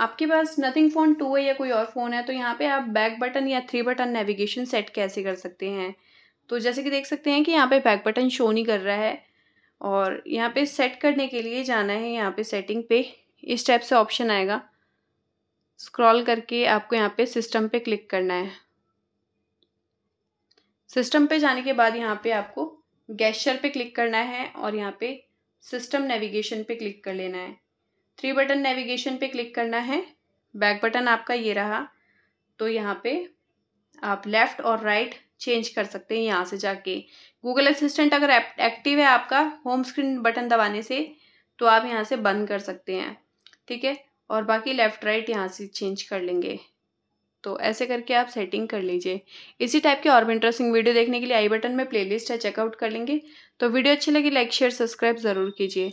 आपके पास nothing phone to है या कोई और फ़ोन है तो यहाँ पे आप बैक बटन या थ्री बटन नेविगेशन सेट कैसे कर सकते हैं तो जैसे कि देख सकते हैं कि यहाँ पे बैक बटन शो नहीं कर रहा है और यहाँ पे सेट करने के लिए जाना है यहाँ पे सेटिंग पे इस टाइप से ऑप्शन आएगा स्क्रॉल करके आपको यहाँ पे सिस्टम पे क्लिक करना है सिस्टम पे जाने के बाद यहाँ पे आपको गैशर पे क्लिक करना है और यहाँ पे सिस्टम नेविगेशन पे क्लिक कर लेना है थ्री बटन नेविगेशन पे क्लिक करना है बैक बटन आपका ये रहा तो यहाँ पे आप लेफ़्ट और राइट चेंज कर सकते हैं यहाँ से जाके गूगल असिस्टेंट अगर एक्टिव है आपका होम स्क्रीन बटन दबाने से तो आप यहाँ से बंद कर सकते हैं ठीक है और बाकी लेफ़्ट राइट यहाँ से चेंज कर लेंगे तो ऐसे करके आप सेटिंग कर लीजिए इसी टाइप के और भी इंटरेस्टिंग वीडियो देखने के लिए आई बटन में प्लेलिस्ट है चेकआउट कर लेंगे तो वीडियो अच्छी लगी लाइक शेयर सब्सक्राइब ज़रूर कीजिए